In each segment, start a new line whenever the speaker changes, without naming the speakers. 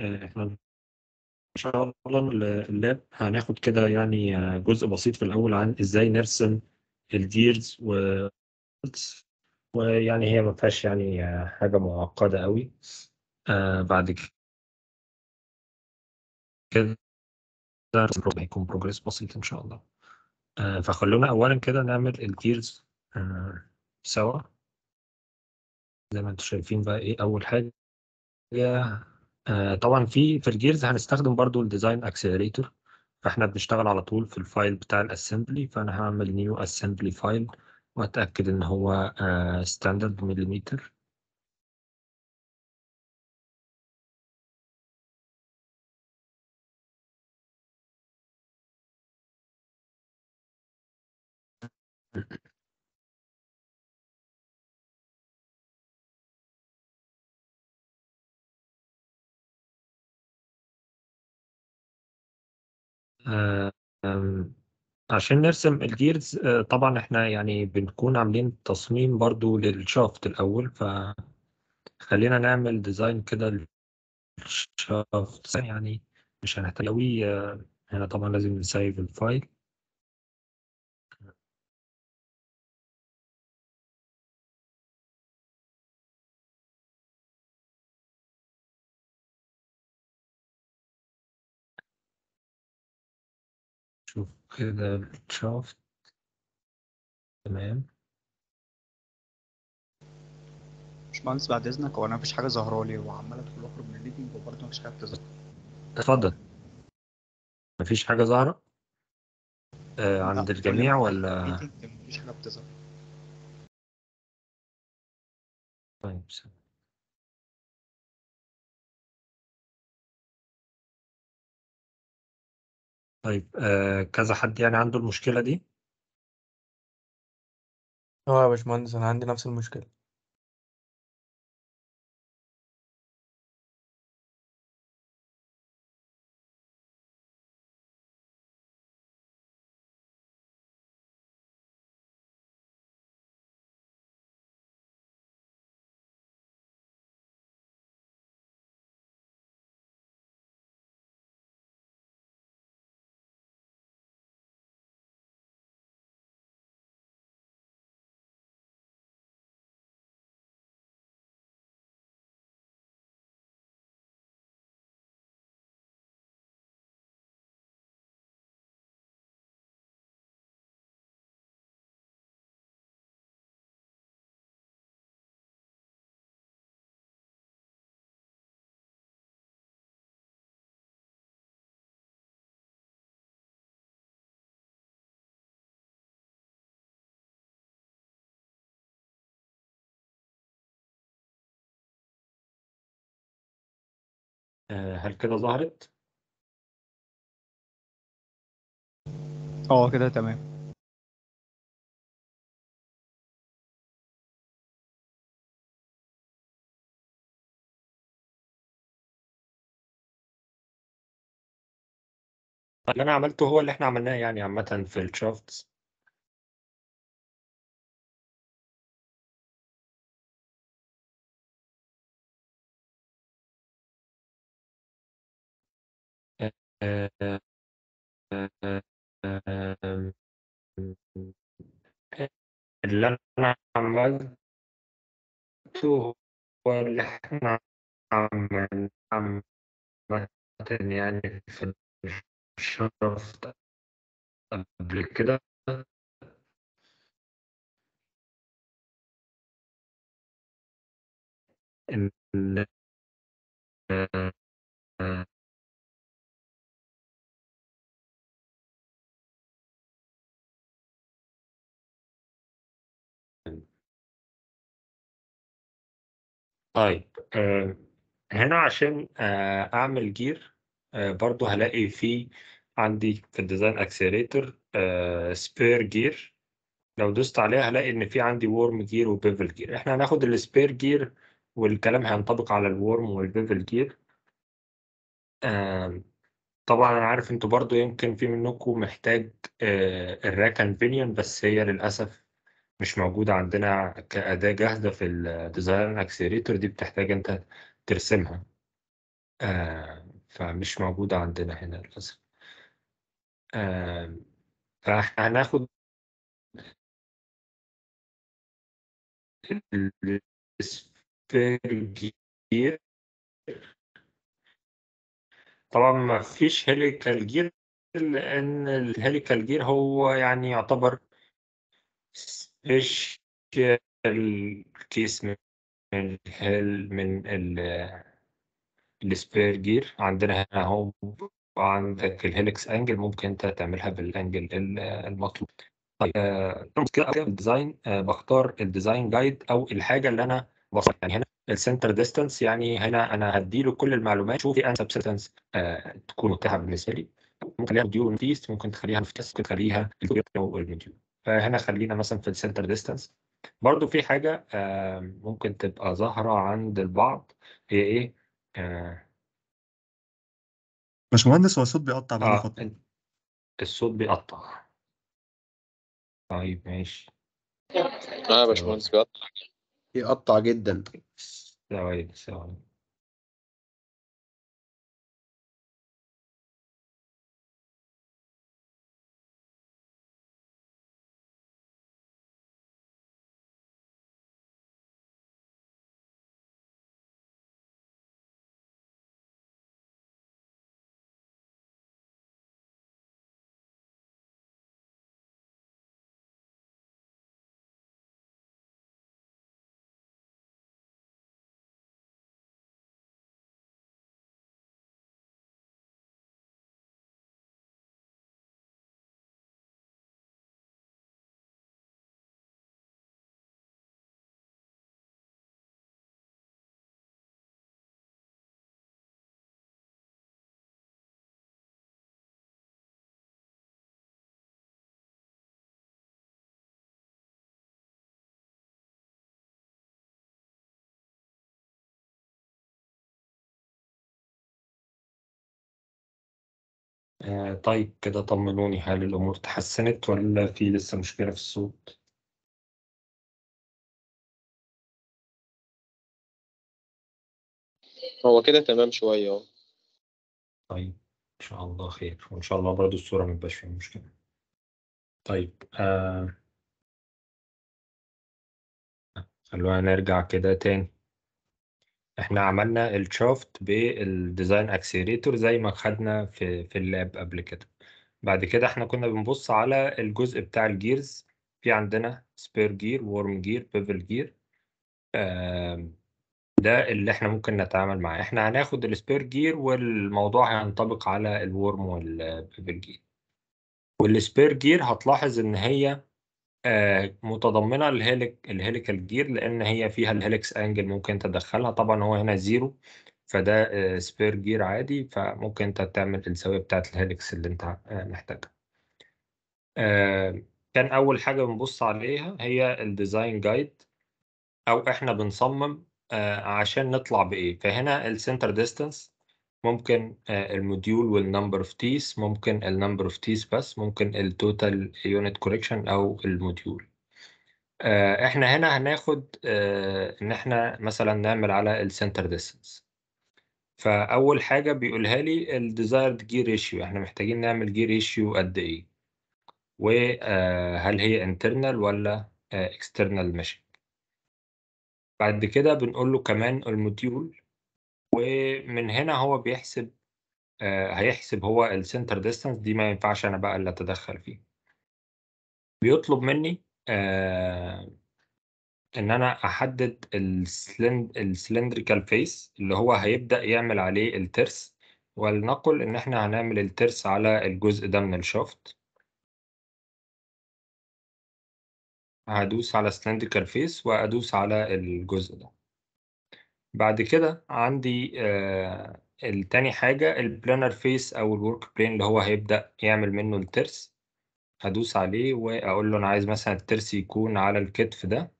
إحنا إن
شاء الله اللاب هناخد كده يعني جزء بسيط في الأول عن إزاي نرسم الديرز و ويعني هي ما فيهاش يعني حاجة معقدة قوي
آه بعد
كده هيكون بروجريس بسيط إن شاء الله آه فخلونا أولا كده نعمل الديرز آه سوا زي ما انتم شايفين بقى إيه أول حاجة آه، طبعا في في الجيرز هنستخدم برضو الديزاين اكسلريتور فاحنا بنشتغل على طول في الفايل بتاع الاسمبلي فانا هعمل نيو اسمبلي فايل واتاكد ان هو ستاندرد مليمتر Thank you. آه، آه، عشان نرسم الجيرز آه، طبعا احنا يعني بنكون عاملين تصميم برضو للشافت الأول فخلينا نعمل ديزاين كده للشافت يعني مش هنحتاج قوي هنا طبعا لازم نسيب الفايل
كده الشافت تمام
باشمهندس بعد اذنك هو انا مفيش حاجه ظاهره لي وعمال ادخل واخرج من الليفنج وبرده مفيش حاجه بتظهر اتفضل مفيش حاجه ظاهره آه عند الجميع
ولا مفيش حاجه بتظهر طيب سلام طيب آه كذا حد يعني عنده المشكلة دي؟ اه يا باشمهندس انا عندي نفس المشكلة آه، هل كده ظهرت؟ اه كده تمام اللي انا عملته هو اللي احنا عملناه يعني عامة في الشافتس آآ اللي أنا عملته هو اللي إحنا عملناه يعني في الشرف قبل كده. إن آه،
طيب آه، هنا عشان آه، اعمل جير آه، برضو هلاقي في عندي في الديزاين اكسيريتور سبير جير لو دوست عليها هلاقي ان في عندي ورم جير وبيفل جير احنا هناخد السبير جير والكلام هينطبق على الورم والبيفل جير طبعا انا عارف انتوا برضو يمكن في منكم محتاج الراكن بنيون بس هي للاسف مش موجودة عندنا كأداة جاهزة في الـ Design Accelerator دي بتحتاج انت ترسمها آه فمش موجودة عندنا هنا للأسف آه هناخد السفير طبعا ما فيش هيليكال جير لأن الهيليكال جير هو يعني يعتبر ايش الكيس من هل من جير عندنا هنا اهو عندك الهيلكس انجل ممكن انت تعملها بالانجل المطلوب طيب آه، كده الديزاين آه، بختار الديزاين جايد او الحاجه اللي انا بصل يعني هنا السنتر ديستانس يعني هنا انا هديله كل المعلومات شوف ايه انسب سنتنس آه، تكون متاحه بالنسبه لي ممكن تخليها ديو ممكن تخليها في ممكن تخليها او المديو فهنا خلينا مثلا في السنتر ديستانس برضو في حاجة آه، ممكن تبقى ظاهرة عند البعض هي إيه؟ آه. باشمهندس هو الصوت بيقطع بعد آه فترة الصوت بيقطع طيب ماشي اه يا باشمهندس بيقطع بيقطع جدا
ثواني ثواني آه، طيب كده طمنوني هل الأمور تحسنت ولا في لسه مشكلة في الصوت؟ هو كده تمام شوية اهو طيب إن شاء الله خير وإن شاء الله برضو الصورة ما تبقاش فيها مشكلة طيب
آه. خلونا نرجع كده تاني احنا عملنا الشافت بالديزاين اكسيريتور زي ما خدنا في في اللاب قبل كده بعد كده احنا كنا بنبص على الجزء بتاع الجيرز في عندنا سبير جير وورم جير بيفل جير ده اللي احنا ممكن نتعامل معاه احنا هناخد السبير جير والموضوع هينطبق على الورم والبيفل جير والسبير جير هتلاحظ ان هي آه، متضمنة الهيلك الهيليكال جير لإن هي فيها الهيليكس انجل ممكن تدخّلها، طبعًا هو هنا زيرو فده آه، سبير جير عادي، فممكن أنت تعمل الزاوية بتاعة الهيليكس اللي أنت آه، محتاجها. كان أول حاجة بنبُص عليها هي الديزاين جايد أو إحنا بنصمم عشان نطلع بإيه، فهنا السنتر ديستانس ممكن آه، الموديول والنمبر اوف تيس ممكن النمبر اوف تيس بس ممكن التوتال يونت كوريكشن او الموديول آه، احنا هنا هناخد آه، ان احنا مثلا نعمل على السنتر ديستنس فاول حاجه بيقولها لي الديزايرد جير ريشيو احنا محتاجين نعمل جير ريشيو قد ايه وهل هي انترنال ولا اكسترنال ماشي بعد كده بنقول له كمان الموديول ومن هنا هو بيحسب آه، هيحسب هو السنتر ديستانس دي ما ينفعش انا بقى اللي اتدخل فيه بيطلب مني آه، ان انا احدد السلندريكال فيس اللي هو هيبدا يعمل عليه الترس ولنقل ان احنا هنعمل الترس على الجزء ده من الشافت هدوس على سلندريكال فيس وادوس على الجزء ده بعد كده عندي آه التاني حاجة البلانر فيس أو الورك بلين اللي هو هيبدأ يعمل منه الترس هدوس عليه وأقول له أنا عايز مثلا الترس يكون على الكتف ده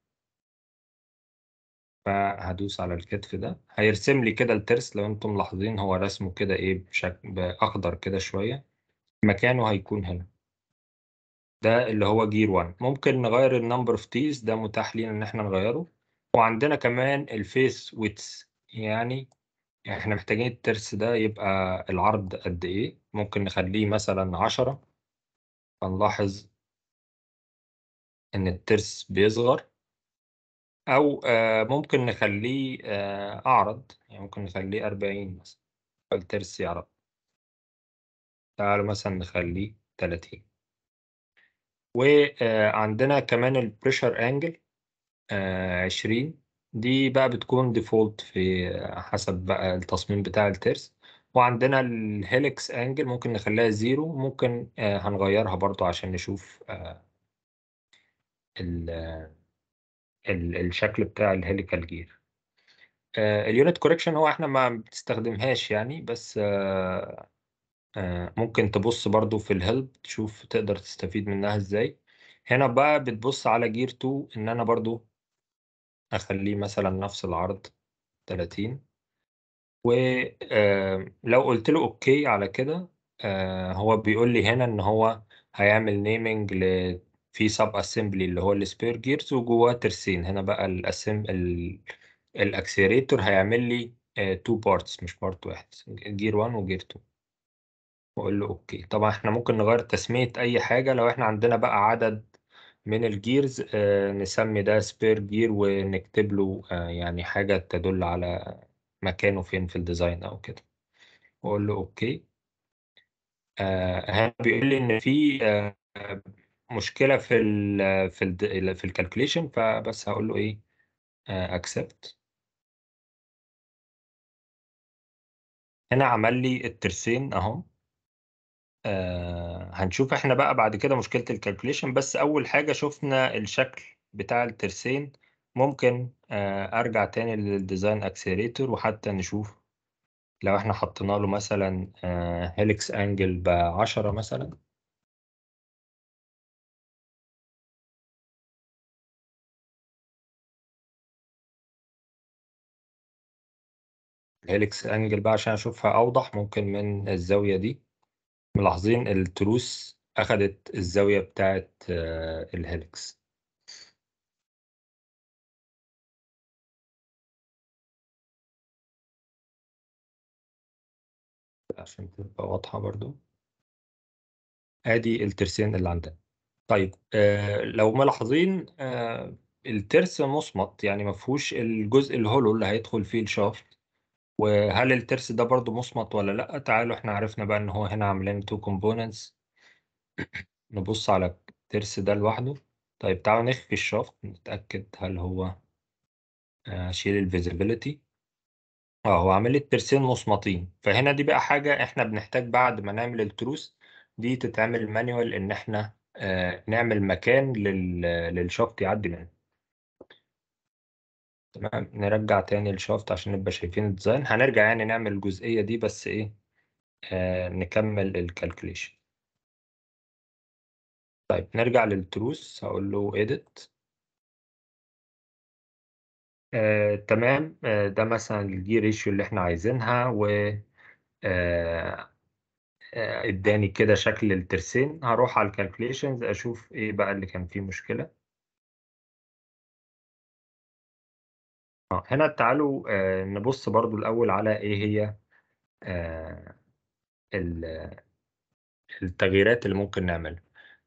فهدوس على الكتف ده هيرسم لي كده الترس لو انتم ملاحظين هو رسمه كده ايه بشكل بأخضر كده شوية مكانه هيكون هنا ده اللي هو جير 1 ممكن نغير النمبر اوف تيز ده متاح لينا ان احنا نغيره وعندنا كمان الفيس ويتس يعني احنا محتاجين الترس ده يبقى العرض قد ايه ممكن نخليه مثلا عشرة فنلاحظ ان الترس بيصغر او آه، ممكن نخليه آه، اعرض يعني ممكن نخليه أربعين مثلا فالترس يعرض تعالوا مثلا نخليه تلاتين وعندنا كمان البريشر انجل 20 آه، دي بقى بتكون ديفولت في حسب بقى التصميم بتاع الترس وعندنا الهيلكس انجل ممكن نخليها زيرو ممكن آه، هنغيرها برضو عشان نشوف آه، ال الشكل بتاع الهيليكال جير اليونت كوريكشن هو احنا ما بنستخدمهاش يعني بس ممكن تبص برضو في الهيلب تشوف تقدر تستفيد منها ازاي هنا بقى بتبص على جير 2 ان انا برضو اخليه مثلا نفس العرض 30 ولو قلت له اوكي على كده آه، هو بيقول لي هنا ان هو هيعمل نيمنج ل في سب اسمبلي اللي هو السبير جيرز وجواه ترسين هنا بقى الاسم الاكسيريتور هيعمل لي تو آه، بارتس مش بارت واحد جير 1 وجير 2 واقول له اوكي طبعا احنا ممكن نغير تسميه اي حاجه لو احنا عندنا بقى عدد من الجيرز آه، نسمي ده سبير جير ونكتب له آه، يعني حاجة تدل على مكانه فين في الديزاين أو كده وأقول له أوكي هنا آه، بيقول لي إن في مشكلة في الـ في الـ في الكالكوليشن فبس هقول له إيه أكسبت
هنا عمل لي الترسين أهو
آه هنشوف احنا بقى بعد كده مشكلة الكالكوليشن بس أول حاجة شفنا الشكل بتاع الترسين ممكن آه، أرجع تاني للديزاين أكسيريتور وحتى نشوف لو احنا حطينا له مثلا هيليكس أنجل بعشرة مثلا الهيليكس أنجل بقى عشان أشوفها أوضح ممكن من الزاوية دي ملاحظين التروس أخدت الزاوية بتاعت آه، الهيلكس
عشان تبقى
واضحة برضو ادي الترسين اللي عندنا طيب آه، لو ملاحظين آه، الترس مصمت يعني ما فيهوش الجزء الهولو اللي هيدخل فيه الشافت وهل الترس ده برضو مصمت ولا لأ تعالوا احنا عرفنا بقى ان هو هنا عاملين تو components نبص على الترس ده لوحده طيب تعالوا نخفي الشفط نتأكد هل هو آه، شيل الفيزيبيليتي اه هو عامل لي الترسين مصمتين فهنا دي بقى حاجة احنا بنحتاج بعد ما نعمل التروس دي تتعمل مانوال ان احنا آه، نعمل مكان لل... للشفط يعدي منه تمام نرجع تاني الشافت عشان نبقى شايفين الديزاين هنرجع يعني نعمل الجزئية دي بس ايه آه نكمل الكالكوليشن طيب نرجع للتروس هقول له edit آه، تمام آه، ده مثلا الجي ريشيو اللي احنا عايزينها و آه،, آه، اداني كده شكل الترسين هروح على الكالكوليشنز اشوف ايه بقى اللي كان فيه مشكله آه، هنا تعالوا آه، نبص برضو الأول على إيه هي آه، التغييرات اللي ممكن نعملها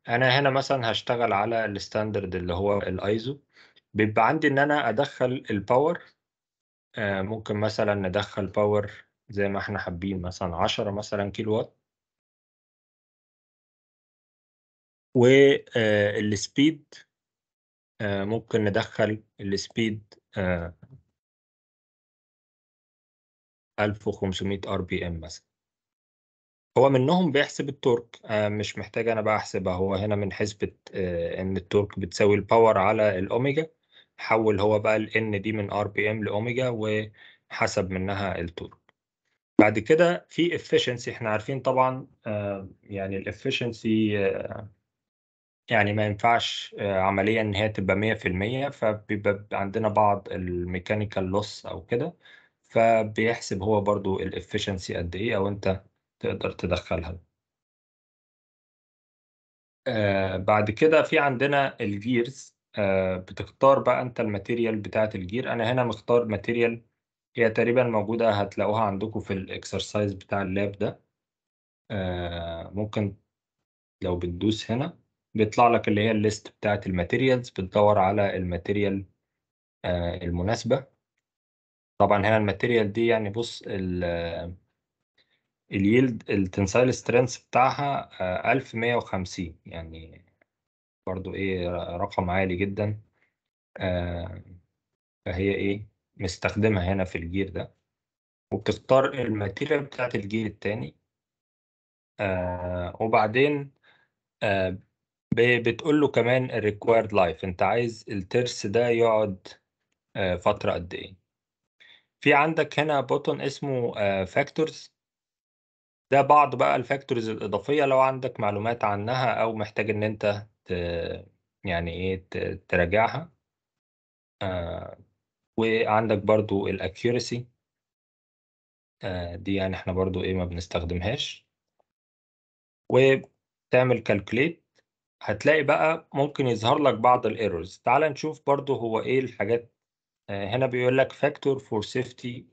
أنا هنا مثلا هشتغل على الستاندرد اللي هو الأيزو بيبقى عندي إن أنا أدخل الباور ممكن مثلا ندخل باور زي ما احنا حابين مثلا 10 مثلا كيلو وات
والسبيد ممكن ندخل السبيد 1500
آه. ار بي ام مثلا هو منهم بيحسب التورك آه، مش محتاج انا بقى احسبها هو هنا من حسبة آه، ان التورك بتساوي الباور على الاوميجا حول هو بقى الان دي من ار بي ام لاوميجا وحسب منها التورك بعد كده في efficiency احنا عارفين طبعا يعني الافشنسي يعني ما ينفعش آه، عمليا إن هي تبقى 100% فبيبقى عندنا بعض الميكانيكال لوس أو كده فبيحسب هو برضو الإفشنسي قد إيه أو أنت تقدر تدخلها آه، بعد كده في عندنا الجيرز آه، بتختار بقى أنت الماتيريال بتاعة الجير أنا هنا مختار ماتيريال هي تقريبا موجودة هتلاقوها عندكم في الإكسرسايز بتاع اللاب ده ممكن لو بتدوس هنا بيطلع لك اللي هي الليست بتاعت الماتيريالز بتدور على الماتيريال آه المناسبة طبعا هنا الماتيريال دي يعني بص ال اليلد التنسايل سترينث بتاعها آه 1150 يعني برضو ايه رقم عالي جدا آه فهي ايه مستخدمها هنا في الجير ده وبتختار الماتيريال بتاعت الجير التاني آه وبعدين آه بتقول له كمان الريكوايرد لايف انت عايز الترس ده يقعد آه، فتره قد ايه في عندك هنا بوتون اسمه فاكتورز آه، ده بعض بقى الفاكتورز الاضافيه لو عندك معلومات عنها او محتاج ان انت ت... يعني ايه ت... تراجعها آه وعندك برضو الاكيورسي آه دي يعني احنا برضو ايه ما بنستخدمهاش وتعمل كالكليت هتلاقي بقى ممكن يظهر لك بعض الايرورز تعال نشوف برضو هو ايه الحاجات آه، هنا بيقول لك فاكتور فور سيفتي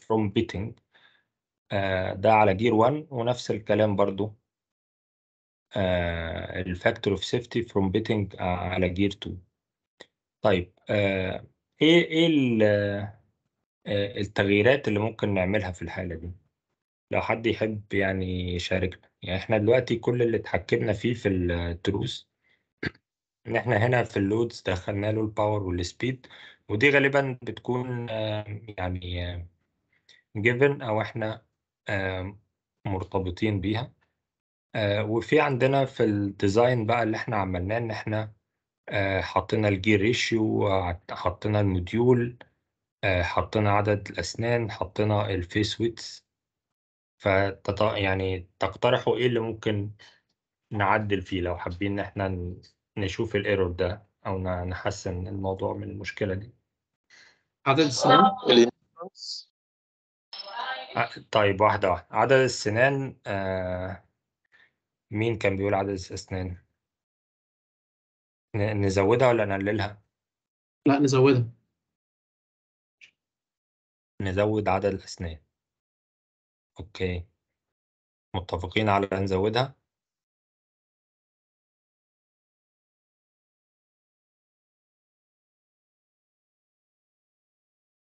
فروم بيتنج ده على جير 1 ونفس الكلام برضو الفاكتور اوف سيفتي فروم بيتنج على جير 2 طيب آه، ايه ايه آه، التغييرات اللي ممكن نعملها في الحالة دي لو حد يحب يعني يشاركنا يعني احنا دلوقتي كل اللي اتحكمنا فيه في التروس ان احنا هنا في اللودز دخلنا له الباور والسبيد ودي غالبا بتكون آه، يعني جيفن آه، او احنا آه، مرتبطين بيها وفي عندنا في الديزاين بقى اللي احنا عملناه ان احنا حطينا الجير ريشيو حطينا الموديول حطينا عدد الاسنان حطينا الفيس ويتس فتط... يعني تقترحوا إيه اللي ممكن نعدل فيه لو حابين إن إحنا نشوف الإيرور ده أو نحسن الموضوع من المشكلة دي عدد السنين طيب واحدة واحدة عدد السنان آه مين كان بيقول عدد الأسنان؟ ن- نزودها ولا نقللها؟ لا نزودها
نزود عدد الأسنان أوكي متفقين على نزودها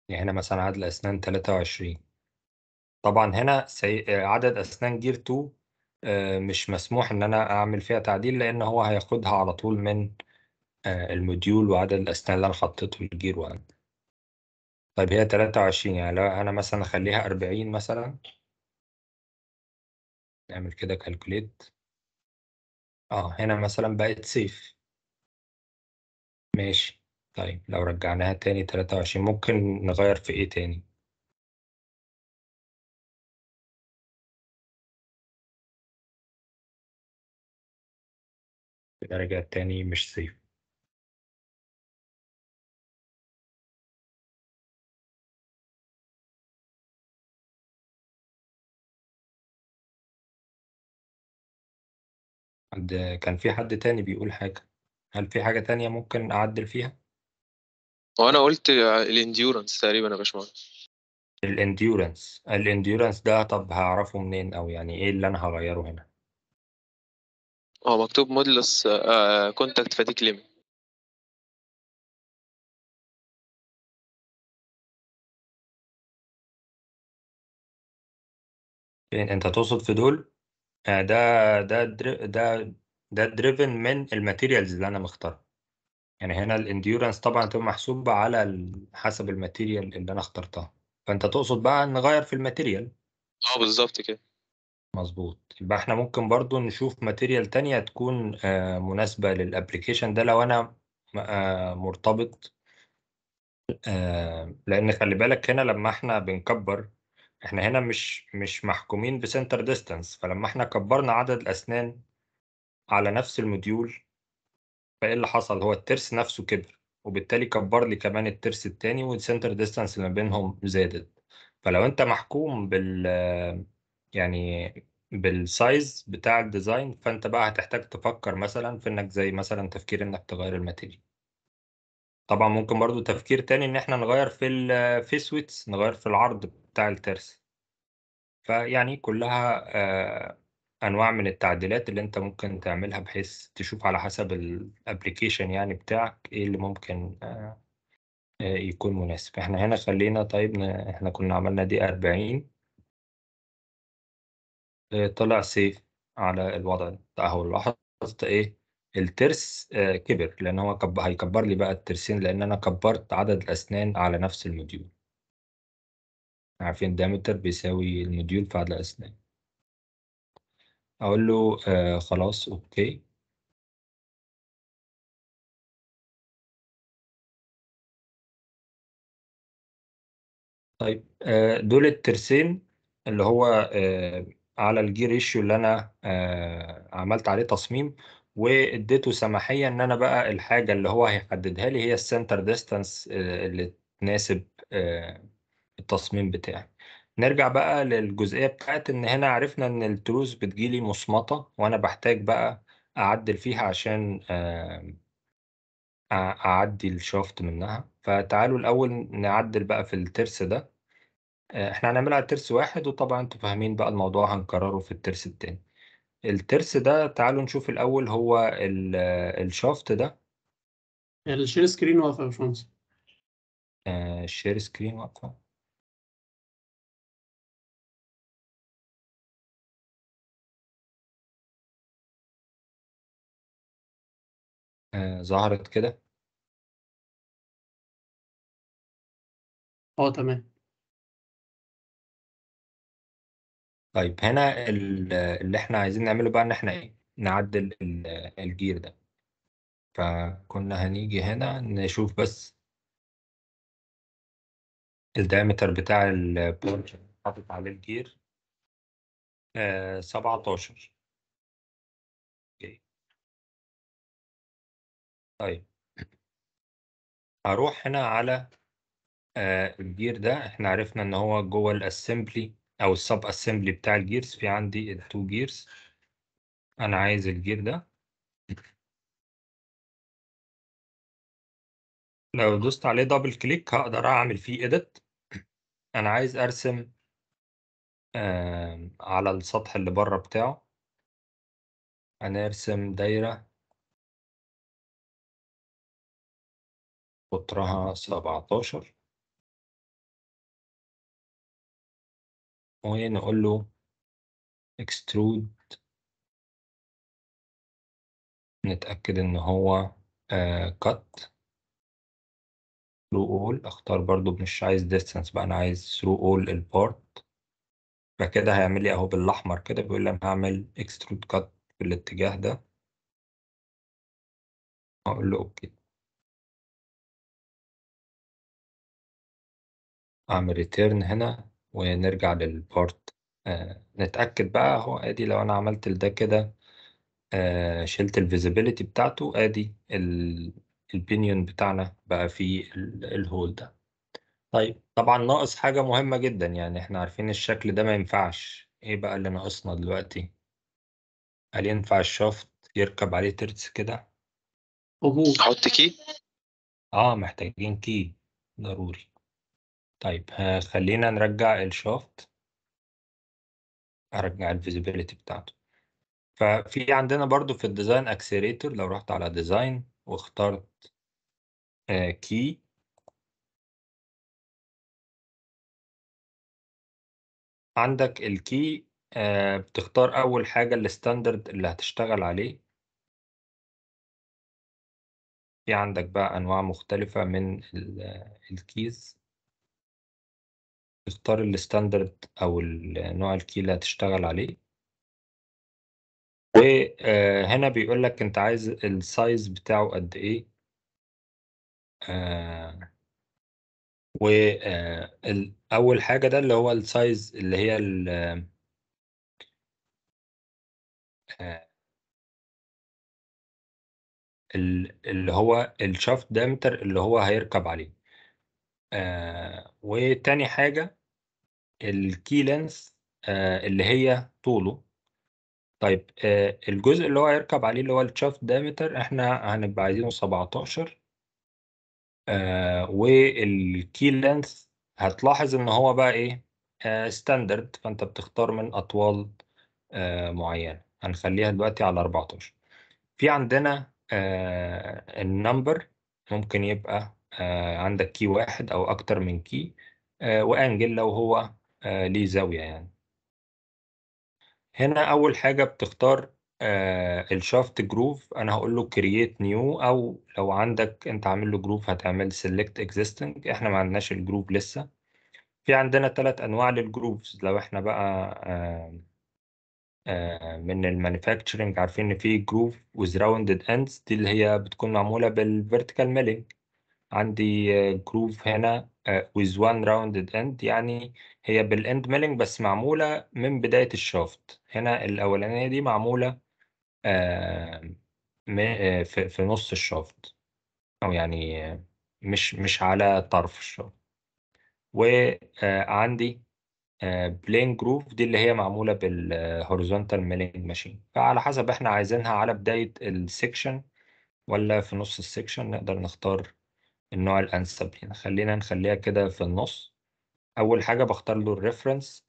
يعني هنا مثلا
عدد الاسنان 23 طبعا هنا سي... عدد أسنان جير 2 آه، مش مسموح إن أنا أعمل فيها تعديل لأن هو هياخدها على طول من آه، الموديول وعدد الأسنان اللي أنا حطيته في الجير 1 طيب هي 23 يعني لو أنا مثلا أخليها 40 مثلا نعمل كده calculate اه هنا مثلا بقت سيف ماشي طيب لو رجعناها تاني 23 ممكن نغير في ايه
تاني رجعت تاني مش سيف
حد كان في حد تاني بيقول حاجة هل في حاجة تانية ممكن أعدل فيها؟
وأنا قلت الانديورنس تقريبا يا باشمهندس
الانديورنس الانديورنس ده طب هعرفه منين أو يعني إيه اللي أنا هغيره هنا؟
هو مكتوب مودلس كونتاكت فاتيك ليميت فين انت تقصد في دول
آه، ده ده ده ده دريفن من الماتيريالز اللي انا مختارها يعني هنا الانديورنس طبعا تبقى محسوبة على حسب الماتيريال اللي انا اخترتها فانت تقصد بقى نغير في الماتيريال اه بالظبط كده مظبوط يبقى احنا ممكن برضو نشوف ماتيريال تانية تكون آه، مناسبة للابليكيشن ده لو انا آه، مرتبط لان خلي بالك هنا لما احنا بنكبر احنا هنا مش مش محكومين بسنتر ديستانس فلما احنا كبرنا عدد الاسنان على نفس الموديول فايه اللي حصل هو الترس نفسه كبر وبالتالي كبر لي كمان الترس التاني والسنتر ديستانس اللي ما بينهم زادت فلو انت محكوم بال يعني بالسايز بتاع الديزاين فانت بقى هتحتاج تفكر مثلا في انك زي مثلا تفكير انك تغير الماتيريال طبعا ممكن برضو تفكير تاني ان احنا نغير في الفيس ويتس نغير في العرض بتاع الترس فيعني كلها آه، انواع من التعديلات اللي انت ممكن تعملها بحيث تشوف على حسب الابلكيشن يعني بتاعك ايه اللي ممكن آه، آه، يكون مناسب احنا هنا خلينا طيب احنا كنا عملنا دي 40 طلع سيف على الوضع ده اهو لاحظت ايه الترس كبر لان هو هيكبر لي بقى الترسين لان انا كبرت عدد الاسنان على نفس الموديول عارفين الدايمتر بيساوي الموديول في عدد الأسنان
أقول له آه خلاص أوكي
طيب آه دول الترسين اللي هو آه على الجي ريشيو اللي أنا آه عملت عليه تصميم واديته سماحية إن أنا بقى الحاجة اللي هو هيحددها لي هي السنتر ديستانس آه، اللي تناسب آه، التصميم بتاعي نرجع بقى للجزئية بتاعت إن هنا عرفنا إن التروس بتجيلي مصمطة وأنا بحتاج بقى أعدل فيها عشان أعدي الشافت منها فتعالوا الأول نعدل بقى في الترس ده آه، إحنا هنعملها ترس واحد وطبعا أنتوا فاهمين بقى الموضوع هنكرره في الترس التاني الترس ده تعالوا نشوف الأول هو الشافت ده الشير سكرين واقفة يا باشمهندس آه، الشير سكرين واقفة
آه، ظهرت كده اه تمام
طيب هنا اللي احنا عايزين نعمله بقى ان احنا ايه نعدل الجير ده فكنا هنيجي هنا نشوف بس الدايمتر بتاع البورج حاطط عليه الجير آه، 17 طيب هروح هنا على آه الجير ده احنا عرفنا ان هو جوه الاسمبلي او السب اسمبلي بتاع الجيرز في عندي التو جيرز انا عايز الجير ده لو دوست عليه دبل كليك هقدر اعمل فيه اديت انا عايز ارسم آه على السطح اللي بره بتاعه هنرسم دايره
قطرها سبعتاشر ونقول له extrude نتأكد إن هو كت آه،
ثرو through all اختار برضو مش عايز distance بقى أنا عايز through all البارت فكده هيعمل لي أهو بالأحمر كده بيقول لي أنا هعمل extrude cut في الاتجاه ده اقول له
أوكي أعمل
ريتيرن هنا ونرجع للبارت آه نتأكد بقى أهو أدي لو أنا عملت ده كده آه شلت الفيزيبيليتي بتاعته أدي البينيون بتاعنا بقى في الهول ده طيب طبعا ناقص حاجة مهمة جدا يعني احنا عارفين الشكل ده ما ينفعش ايه بقى اللي ناقصنا دلوقتي هل ينفع الشافت يركب عليه ترس كده؟ حط كي؟ اه محتاجين كي ضروري طيب آه، خلينا نرجع الشافت ارجع الفيزيبيليتي بتاعته ففي عندنا برضو في الديزاين اكسيريتور لو رحت على ديزاين واخترت كي آه،
عندك الكي آه، بتختار اول
حاجه الستاندرد اللي هتشتغل عليه في عندك بقى انواع مختلفه من الكيز تختار الستاندرد او نوع الكي اللي هتشتغل عليه وهنا آه، بيقول لك انت عايز السايز بتاعه قد ايه آه، واول آه، حاجه ده اللي هو السايز اللي هي ال اللي هو الشافت دامتر اللي هو هيركب عليه آه، وتاني حاجة الكي لينث آه اللي هي طوله طيب آه الجزء اللي هو هيركب عليه اللي هو الشافت دايمتر احنا هنبقى عايزينه 17 آه والكي لينث هتلاحظ ان هو بقى ايه ستاندرد آه، فانت بتختار من اطوال آه، معينة هنخليها دلوقتي على 14 في عندنا النمبر ممكن يبقى آه، عندك كي واحد او اكتر من كي آه، وانجل لو هو آه، ليه زاويه يعني هنا اول حاجه بتختار الشافت جروف انا هقول له كرييت نيو او لو عندك انت عامل له جروف هتعمل سيلكت اكزيستنج احنا ما عندناش الجروف لسه في عندنا ثلاث انواع للجروفز لو احنا بقى من المانيفاكتشرنج عارفين ان في جروف وذ راوندد اندز دي اللي هي بتكون معموله بالفيرتيكال ميلينج عندي جروف آه، هنا آه، with one rounded end يعني هي بالاند ميلنج بس معمولة من بداية الشافت هنا الأولانية دي معمولة آه، في نص الشافت أو يعني مش مش على طرف الشافت وعندي بلين جروف دي اللي هي معمولة بالهوريزونتال ميلنج ماشين فعلى حسب احنا عايزينها على بداية السكشن ولا في نص السكشن نقدر نختار النوع الانسب هنا يعني خلينا نخليها كده في النص اول حاجه بختار له الريفرنس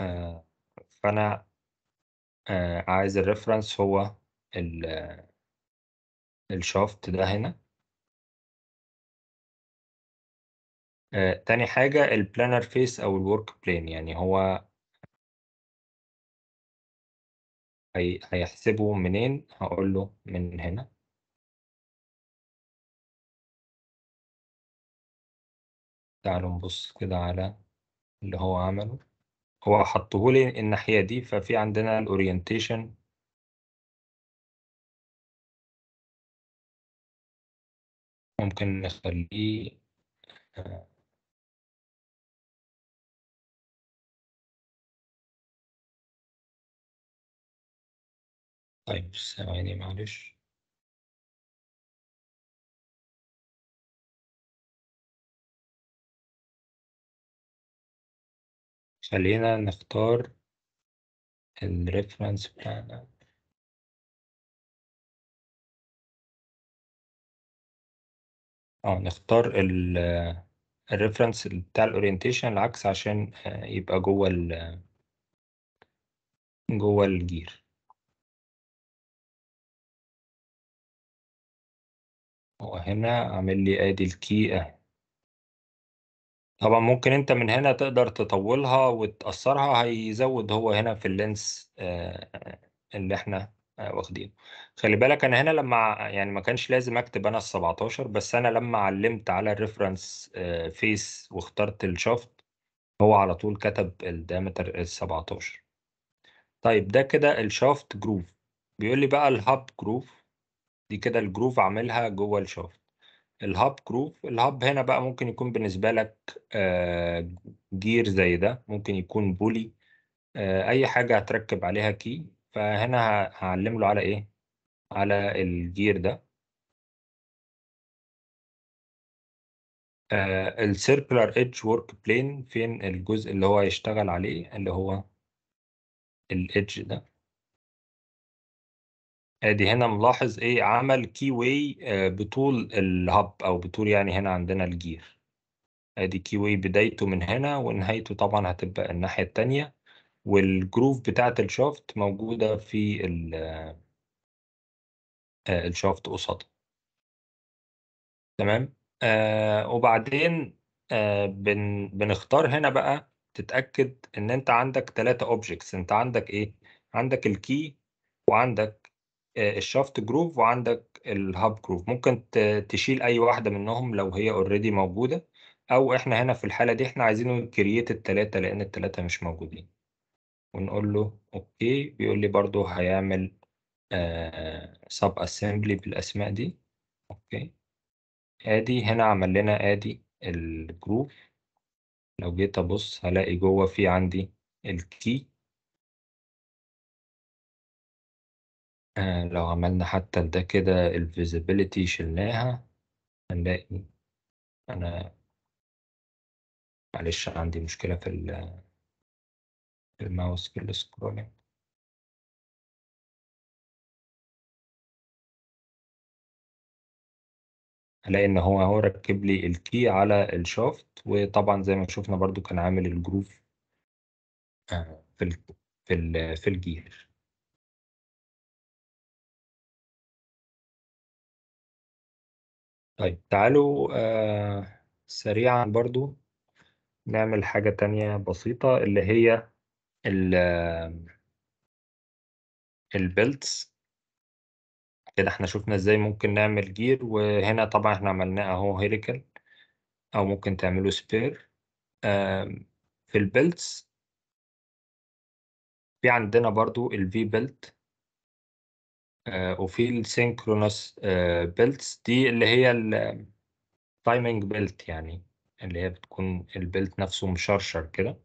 آه فانا آه عايز الريفرنس هو
الشافت ده هنا
آه تاني حاجة البلانر فيس أو الورك بلين يعني هو هيحسبه منين هقول له من هنا تعالوا نبص كده على اللي هو عمله هو حطه لي الناحية دي ففي عندنا الأورينتيشن
ممكن نخليه آه، طيب ثواني معلش خلينا نختار reference بتاعنا
اه نختار reference بتاع ال orientation العكس عشان آه، يبقى جوه ال جوه الجير وهنا عامل لي ادي الكي اهي طبعًا ممكن أنت من هنا تقدر تطوّلها وتقصّرها، هيزوّد هو هنا في اللينس آه، آه، اللي إحنا آه، واخدينه. خلّي بالك أنا هنا لمّا يعني ما كانش لازم أكتب أنا ال17 بس أنا لمّا علّمت على الريفرنس فيس واخترت الشافت، هو على طول كتب الدامتر ال17. طيب ده كده الشافت جروف بيقول لي بقى الهاب جروف دي كده الجروف عاملها جوّه الشافت. الهاب كروف الهاب هنا بقى ممكن يكون بالنسبة لك جير آه، زي ده ممكن يكون بولي آه، أي حاجة هتركب عليها كي فهنا هعلم له على إيه على الجير ده السيركلر ايدج ورك بلين فين الجزء اللي هو يشتغل عليه اللي هو الايدج ده ادي هنا ملاحظ ايه عمل كي واي آه، بطول الهب او بطول يعني هنا عندنا الجير ادي كي واي بدايته من هنا ونهايته طبعا هتبقى الناحيه الثانيه والجروف بتاعه الشافت موجوده في آه، آه، الشافت قصادها تمام آه وبعدين آه بن بنختار هنا بقى تتاكد ان انت عندك ثلاثه اوبجكتس انت عندك ايه عندك الكي وعندك آه، الشافت جروف وعندك الهاب جروف ممكن تشيل اي واحده منهم لو هي اوريدي موجوده او احنا هنا في الحاله دي احنا عايزين نكرييت الثلاثه لان الثلاثه مش موجودين ونقول له اوكي بيقول لي برضو هيعمل سب آه، اسمبلي بالاسماء دي اوكي ادي هنا عمل لنا ادي الجروف لو جيت ابص هلاقي جوه في عندي الكي آه، لو عملنا حتى ده كده Visibility شِلناها، هنلاقي أنا معلش عندي مشكلة في ال في الماوس في
الscrolling.
هلاقي إن هو هو ركِّب لي الكي على الشافت وطبعًا زي ما شُفنا برضو كان عامل الgroove آآ آه، في
ال في الجير. في
طيب تعالوا آه سريعا برضو نعمل حاجة تانية بسيطة اللي هي البيلتس آه، كده احنا شفنا ازاي ممكن نعمل جير وهنا طبعا احنا عملناه اهو هيليكال او ممكن تعمله سبير في البيلتس في عندنا برضو الفي بيلت آه، وفي السينكرونس بيلتس آه، دي اللي هي التايمنج بيلت يعني اللي هي بتكون البيلت نفسه مشرشر كده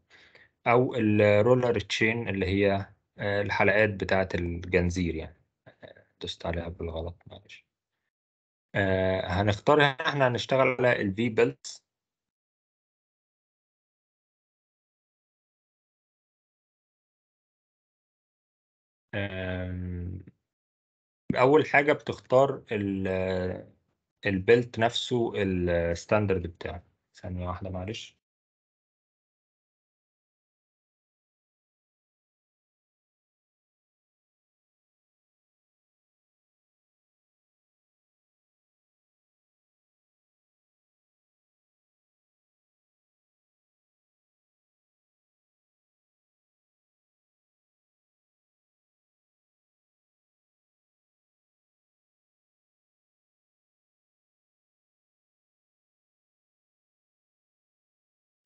او الرولر تشين اللي هي آه، الحلقات بتاعة الجنزير يعني دوست عليها بالغلط معلش هنختار احنا هنشتغل على الفي بيلت um, اول حاجه بتختار البيلت نفسه الستاندرد بتاعه ثانيه واحده معلش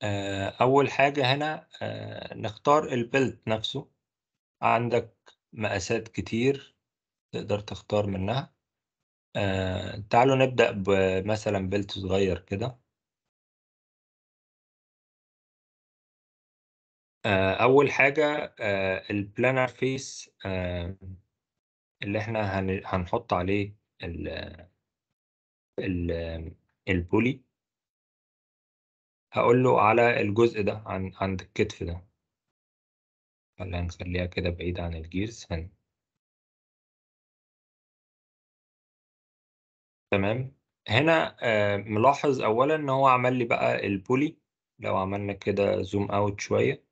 آه، أول حاجة هنا آه، نختار البلد نفسه عندك مقاسات كتير تقدر تختار منها آه، تعالوا نبدأ بمثلا بلت صغير كده أول حاجة البلانر فيس اللي احنا هنحط عليه البولي هقول له على الجزء ده عن عند الكتف ده خلينا نخليها
كده بعيد عن الجيرز هنا
تمام هنا آه، ملاحظ اولا ان هو عمل لي بقى البولي لو عملنا كده زوم اوت شويه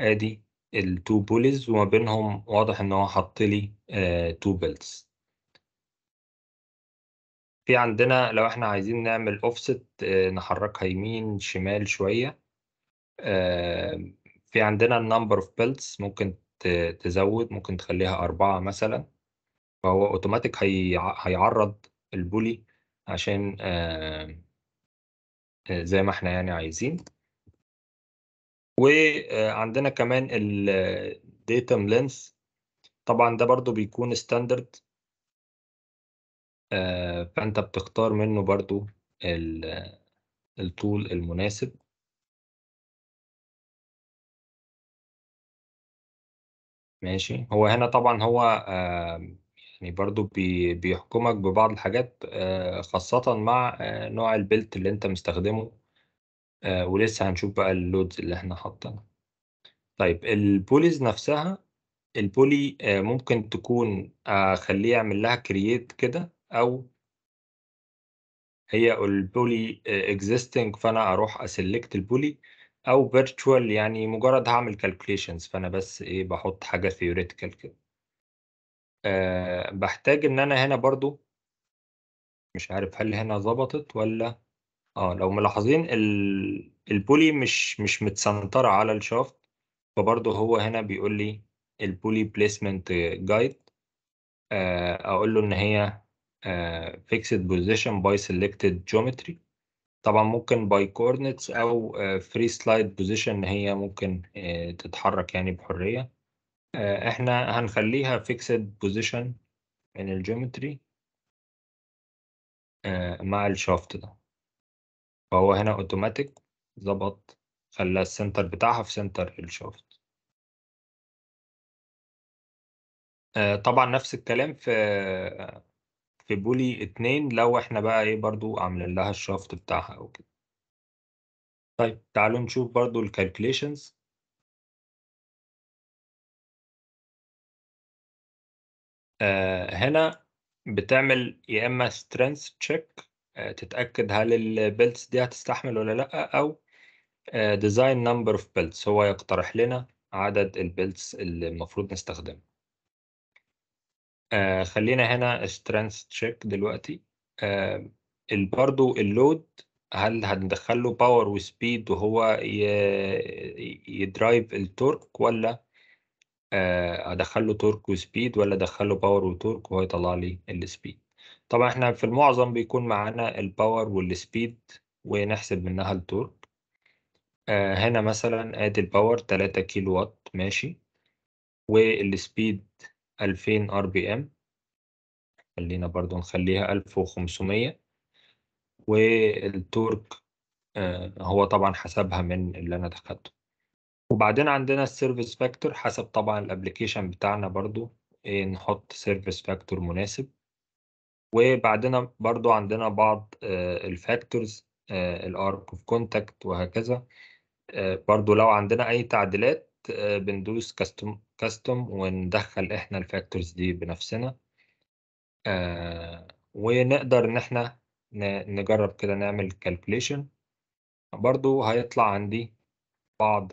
ادي التو بوليز وما بينهم واضح ان هو حط لي تو آه، بيلز في عندنا لو احنا عايزين نعمل اوفست آه، نحركها يمين شمال شوية في عندنا النمبر اوف بيلتس ممكن تزود ممكن تخليها أربعة مثلا فهو اوتوماتيك هيعرض البولي عشان آه، زي ما احنا يعني عايزين وعندنا آه، كمان الديتم لينث طبعا ده برضو بيكون ستاندرد آه، فأنت بتختار منه برضو الطول المناسب ماشي هو هنا طبعا هو يعني برضو بيحكمك ببعض الحاجات آه، خاصة مع آه، نوع البلت اللي انت مستخدمه ولسه هنشوف بقى اللودز اللي احنا حاطينها طيب البوليز نفسها البولي ممكن تكون اخليه يعمل لها كرييت كده او هي البولي اكزيستنج فانا اروح اسلكت البولي او فيرتشوال يعني مجرد هعمل كالكوليشنز فانا بس ايه بحط حاجه ثيوريتيكال كده أه بحتاج ان انا هنا برضو مش عارف هل هنا ظبطت ولا اه لو ملاحظين البولي مش مش متسنطره على الشافت فبرضه هو هنا بيقول لي البولي بليسمنت جايد اقول له ان هي آه، fixed position by selected geometry طبعا ممكن باي كوردينتس او فري سلايد بوزيشن هي ممكن آه، تتحرك يعني بحريه آه، احنا هنخليها فيكسد بوزيشن من الجيومتري مع الشافت ده فهو هنا اوتوماتيك ظبط خلى السنتر بتاعها في سنتر الشافت طبعا نفس الكلام في في بولي اتنين لو احنا بقى ايه برضو عاملين لها الشافت بتاعها او كده طيب تعالوا نشوف برضو الكالكليشنز آه هنا بتعمل يا اما strength check آه، تتأكد هل البيلتس دي هتستحمل ولا لأ أو ديزاين آه، design number of هو يقترح لنا عدد البيلتس اللي المفروض نستخدمها آه خلينا هنا strength check دلوقتي آه برضو اللود هل هندخله باور وسبيد وهو يدرايف التورك ولا آه ادخله تورك وسبيد ولا ادخله باور وتورك وهو يطلع لي السبيد طبعا احنا في المعظم بيكون معانا الباور والسبيد ونحسب منها التورك آه هنا مثلا ادي الباور 3 كيلو وات ماشي والسبيد 2000 ار بي ام خلينا برضو نخليها 1500 والتورك آه، هو طبعا حسبها من اللي انا دخلته وبعدين عندنا السيرفيس فاكتور حسب طبعا الابلكيشن بتاعنا برضو إيه، نحط سيرفيس فاكتور مناسب وبعدين برضو عندنا بعض آه، الفاكتورز الارك اوف كونتاكت وهكذا آه، برضو لو عندنا اي تعديلات بندوس كاستم كاستوم وندخل احنا الفاكتورز دي بنفسنا آه ونقدر ان احنا نجرب كده نعمل كالكوليشن برضو هيطلع عندي بعض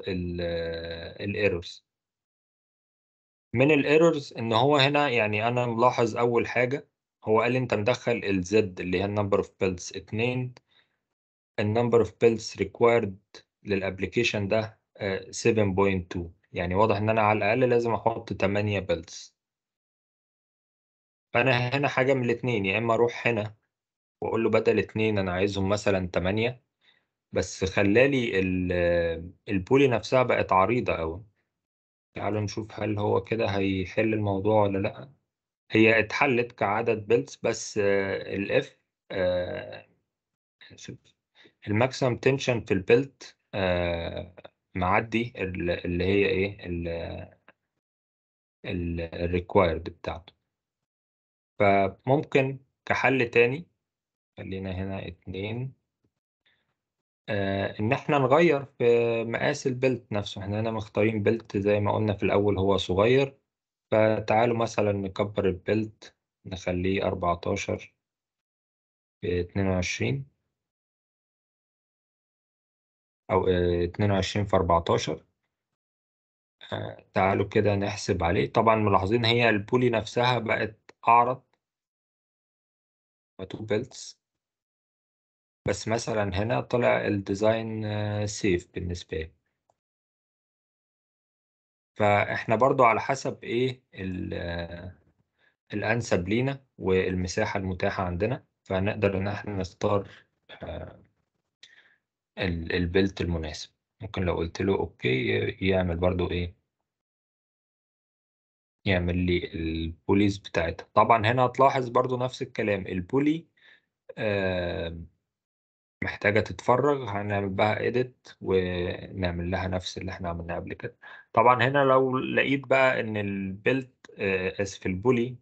الايرورز من الايرورز ان هو هنا يعني انا ملاحظ اول حاجه هو قال لي انت مدخل الزد اللي هي النمبر اوف بيلز 2 النمبر اوف بيلز ريكوايرد للابلكيشن ده 7.2 آه، يعني واضح ان انا على الاقل لازم احط 8 بيلز فانا هنا حاجه من الاتنين يا اما اروح هنا واقول له بدل اتنين انا عايزهم مثلا 8 بس خلالي آه، البولي نفسها بقت عريضه قوي تعالوا نشوف هل هو كده هيحل الموضوع ولا لا هي اتحلت كعدد بيلز بس الاف الماكسيمم تنشن في البيلت معدي اللي هي ايه الريكوايرد بتاعته فممكن كحل تاني خلينا هنا اتنين آه ان احنا نغير في مقاس البلت نفسه احنا هنا مختارين بلت زي ما قلنا في الاول هو صغير فتعالوا مثلا نكبر البلت نخليه 14
في 22
أو آه، اتنين وعشرين في أربعتاشر آه، تعالوا كده نحسب عليه طبعا ملاحظين هي البولي نفسها بقت أعرض وتو بيلتس بس مثلا هنا طلع الديزاين آه، سيف بالنسبة لي فاحنا برضو على حسب ايه الانسب لينا والمساحة المتاحة عندنا فنقدر ان احنا نختار البلت المناسب ممكن لو قلت له اوكي يعمل برضو ايه يعمل لي البوليز بتاعتها طبعا هنا هتلاحظ برضو نفس الكلام البولي محتاجة تتفرغ هنعمل بقى edit ونعمل لها نفس اللي احنا عملناه قبل كده طبعا هنا لو لقيت بقى ان البلت اسف البولي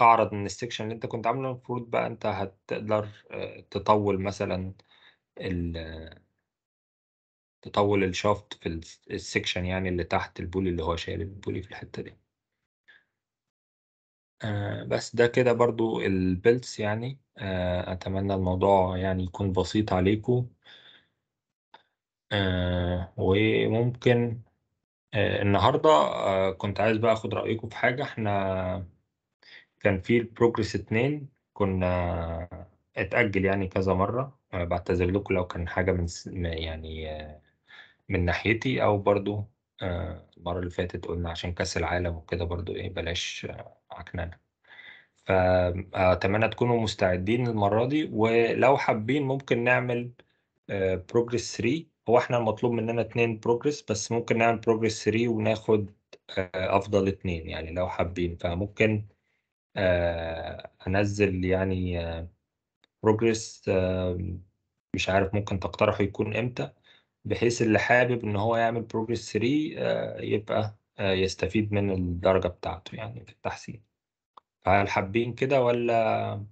اعرض من السكشن اللي انت كنت عامله المفروض بقى انت هتقدر آه، تطول مثلا آه، تطول الشافت في السكشن يعني اللي تحت البولي اللي هو شايل البولي في الحتة دي آه، بس ده كده برضو البيلتس يعني آه، أتمنى الموضوع يعني يكون بسيط عليكم آه وممكن النهاردة كنت عايز بقى أخد رأيكم في حاجة إحنا كان في البروجرس اتنين كنا اتأجل يعني كذا مرة أنا بعتذر لكم لو كان حاجة من يعني من ناحيتي أو برضو آه، المرة اللي فاتت قلنا عشان كأس العالم وكده برضو إيه بلاش عكننا فأتمنى تكونوا مستعدين المرة دي ولو حابين ممكن نعمل بروجريس آه، 3 هو احنا المطلوب مننا اتنين بروجريس بس ممكن نعمل بروجريس 3 وناخد آه، أفضل اتنين يعني لو حابين فممكن أنزل يعني بروجريس مش عارف ممكن تقترحه يكون امتى بحيث اللي حابب ان هو يعمل بروجريس 3 آه، يبقى آه، يستفيد من الدرجة بتاعته يعني في التحسين فهل حابين كده ولا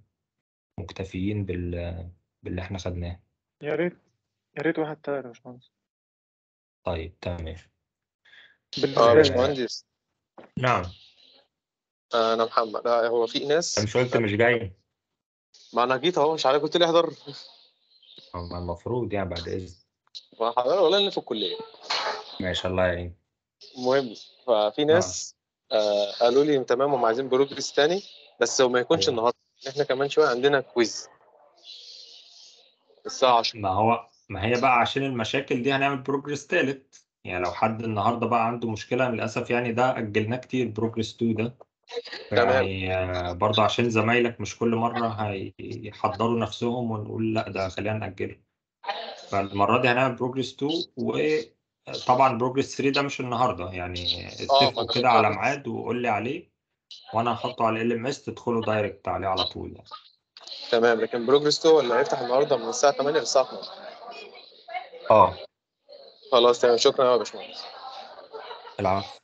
مكتفيين بال... باللي احنا خدناه يا ريت يا ريت واحد تاني يا باشمهندس طيب تمام
اه باشمهندس
نعم آه، انا محمد هو في ناس مش قلت مش جاي
ما انا جيت اهو مش عارف قلت لي احضر
ما المفروض يعني بعد اذن ما حضر ولا اللي في الكليه ما شاء الله يعين المهم ففي ناس آه. آه قالوا لي تمام هم عايزين بروجريس تاني بس لو ما يكونش أيوة. النهارده احنا كمان شويه عندنا كويز الساعه 10 ما هو ما هي بقى عشان المشاكل دي هنعمل بروجريس تالت يعني لو حد النهارده بقى عنده مشكله للاسف يعني ده اجلناه كتير بروجريس 2 ده تمام يعني آه، برضه عشان زمايلك مش كل مرة هيحضروا نفسهم ونقول لا ده خلينا نأجله فالمرة دي هنعمل بروجريس 2 وطبعا بروجريس 3 ده مش النهاردة يعني آه، اتفقوا كده على ميعاد وقول لي عليه وأنا هحطه على ال ام اس تدخلوا دايركت عليه على طول يعني
تمام لكن بروجريس 2 اللي هيفتح النهارده من الساعة 8 للساعة 12 اه خلاص تمام شكرا يا باشمهندس العفو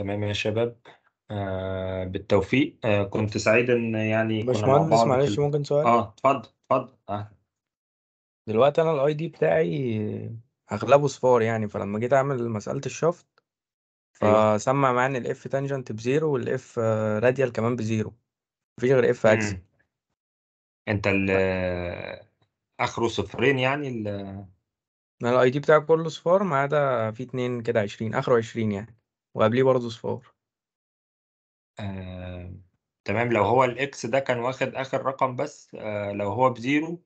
تمام يا شباب آه بالتوفيق آه كنت سعيد ان يعني كنا مع باشمهندس بعض معلش ال- ممكن سؤال اه اتفضل اتفضل آه. دلوقتي انا الاي دي بتاعي اغلبه صفار يعني فلما جيت اعمل مسألة الشفط ايوه فسمع معايا ان الاف تانجنت بزيرو والاف راديال كمان بزيرو مفيش غير اف اكسل انت ال اخره صفرين يعني ال- انا الاي دي بتاعي كله صفار ما عدا في اتنين كده عشرين اخره عشرين يعني وقبليه برضه صفار آه، تمام لو هو الاكس ده كان واخد اخر رقم بس آه، لو هو بزيرو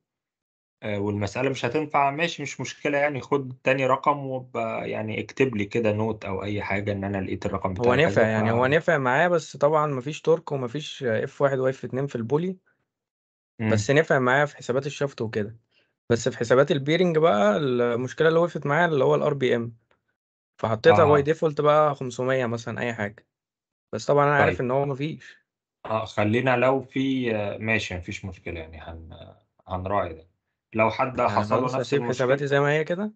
آه، والمسألة مش هتنفع ماشي مش مشكلة يعني خد تاني رقم وابقى يعني اكتب لي كده نوت أو أي حاجة إن أنا لقيت الرقم بتاعي هو نفع يعني هو نفع معاه بس طبعا مفيش تورك ومفيش اف واحد واف اتنين في البولي بس نفع معاه في حسابات الشفط وكده بس في حسابات البيرنج بقى المشكلة اللي وقفت معايا اللي هو الار بي ام فحطيتها باي آه. ديفولت بقى 500 مثلا اي حاجه بس طبعا انا عارف طيب ان هو مفيش اه خلينا لو في ماشي مفيش مشكله يعني هن هنراعي ده لو حد يعني حصل له خلاص نفس اسيب حساباتي زي ما هي كده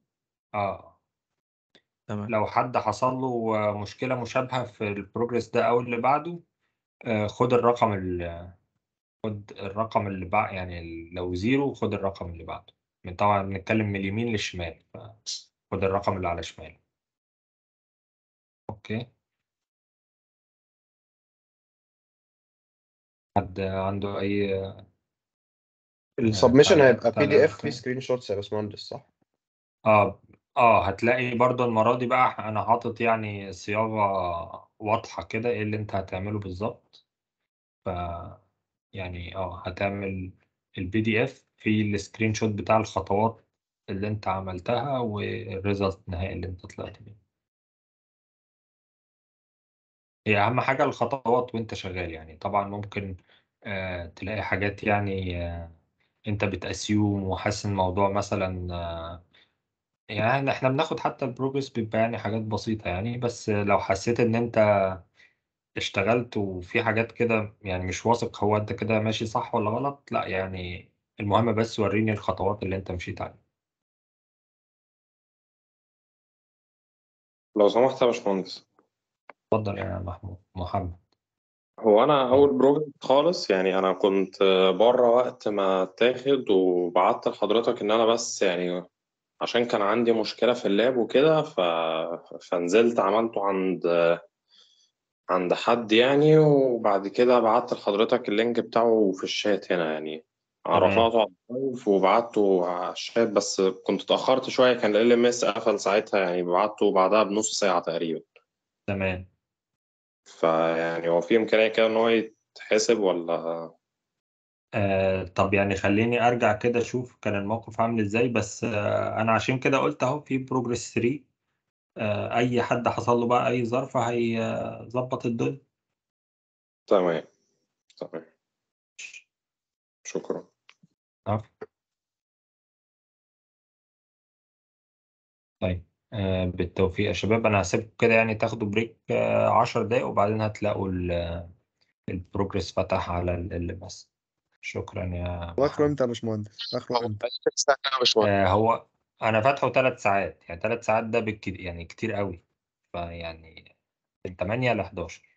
اه تمام لو حد حصل له مشكله مشابهه في البروجريس ده او اللي بعده آه، خد الرقم خد الرقم اللي بعد يعني لو زيرو خد الرقم اللي بعده من طبعا بنتكلم من اليمين للشمال فخد الرقم اللي على شمالك اوكي
حد عنده
اي السبمشن آه، هيبقى بي دي اف فيه سكرين شوتس يا باشمهندس صح؟ اه اه هتلاقي برضه المرة دي بقى انا حاطط يعني صياغة واضحة كده ايه اللي انت هتعمله بالظبط ف يعني اه هتعمل البي دي اف في السكرين شوت بتاع الخطوات اللي انت عملتها والريزلت النهائي اللي انت طلعت بيه هي أهم حاجة الخطوات وأنت شغال، يعني طبعًا ممكن آآ آه، تلاقي حاجات يعني آآ آه، أنت بتأسيوم وحاسس الموضوع مثلًا آه، يعني إحنا بناخد حتى البروجرس بيبقى يعني حاجات بسيطة يعني، بس لو حسيت إن أنت اشتغلت وفي حاجات كده يعني مش واثق هو أنت كده ماشي صح ولا غلط، لأ يعني المهم بس ورّيني الخطوات اللي أنت مشيت عليها.
لو سمحت يا باشمهندس.
اتفضل يا محمود محمد هو انا اول بروجكت خالص يعني انا كنت بره وقت ما اتاخد وبعت لحضرتك ان انا بس يعني عشان كان عندي مشكله في اللاب وكده ف... فنزلت عملته عند عند حد يعني وبعد كده بعت لحضرتك اللينك بتاعه في الشات هنا يعني عرفناه على اللايف وبعته على الشات بس كنت اتاخرت شويه كان ال ام اس قفل ساعتها يعني بعته بعدها بنص ساعه تقريبا تمام فيعني هو في إمكانية كده إن هو يتحسب ولا آه طب يعني خليني ارجع كده اشوف كان الموقف عامل ازاي بس آه انا عشان كده قلت اهو في بروجريس 3 آه اي حد حصل له بقى اي ظرف هيظبط آه، الدنيا تمام تمام شكرا طيب آه، بالتوفيق يا شباب انا هسيبكم كده يعني تاخدوا بريك آه، 10 دقايق وبعدين هتلاقوا البروجرس آه، فتح على بس شكرا يا
واخره امتى يا باشمهندس؟
اخره امتى؟ هو انا فاتحه ثلاث ساعات يعني ثلاث ساعات ده بالكتير يعني كتير قوي فيعني من 8 ل 11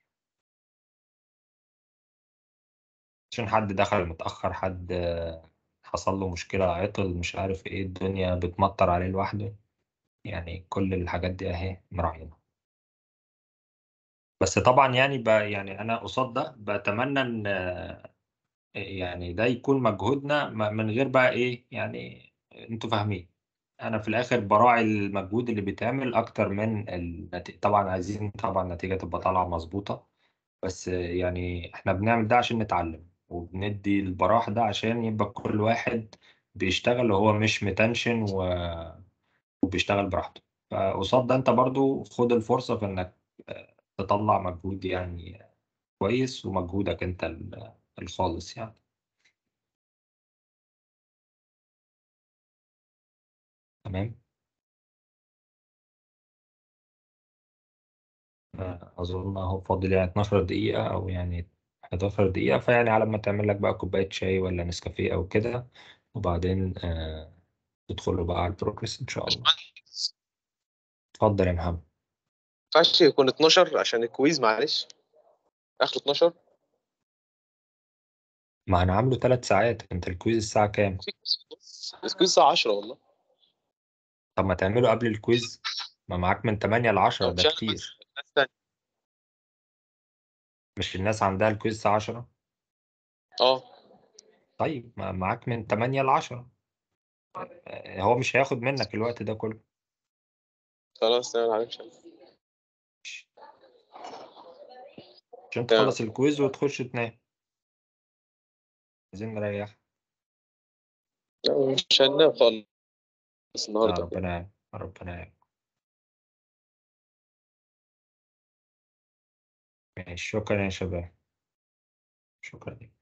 عشان حد دخل متأخر حد حصل له مشكلة عطل مش عارف ايه الدنيا بتمطر عليه لوحده يعني كل الحاجات دي اهي مراعينها بس طبعا يعني يعني انا قصاد ده بتمنى ان يعني ده يكون مجهودنا من غير بقى ايه يعني انتوا فاهمين انا في الاخر براعي المجهود اللي بيتعمل اكتر من النتيجة. طبعا عايزين طبعا النتيجه تبقى طالعه مظبوطه بس يعني احنا بنعمل ده عشان نتعلم وبندي البراح ده عشان يبقى كل واحد بيشتغل وهو مش متنشن و وبيشتغل براحته فقصاد ده انت برضو خد الفرصه في انك آه، تطلع مجهود يعني كويس ومجهودك انت الخالص يعني
تمام آه،
اظن اهو فاضل يعني 12 دقيقه او يعني 11 دقيقه فيعني على ما تعمل لك بقى كوبايه شاي ولا نسكافيه او كده وبعدين آه تدخلوا بقى على البروجريس ان شاء الله اتفضل يا محمد
ينفعش يكون 12 عشان الكويز معلش اخره 12
ما انا عامله ثلاث ساعات انت الكويز الساعه كام
الكويز الساعه 10 والله
طب ما تعمله قبل الكويز ما معاك من 8 ل 10 ده كتير مش الناس عندها الكويز الساعه 10 اه طيب ما معاك من 8 ل 10 آه، هو مش هياخد منك الوقت ده كله
خلاص تمام عليك
عشان تخلص الكويز وتخش تنام
عايزين نريح لا مش هننام خالص آه، النهارده ربنا يعين ربنا يعين ماشي شكرا يا شباب شكرا لك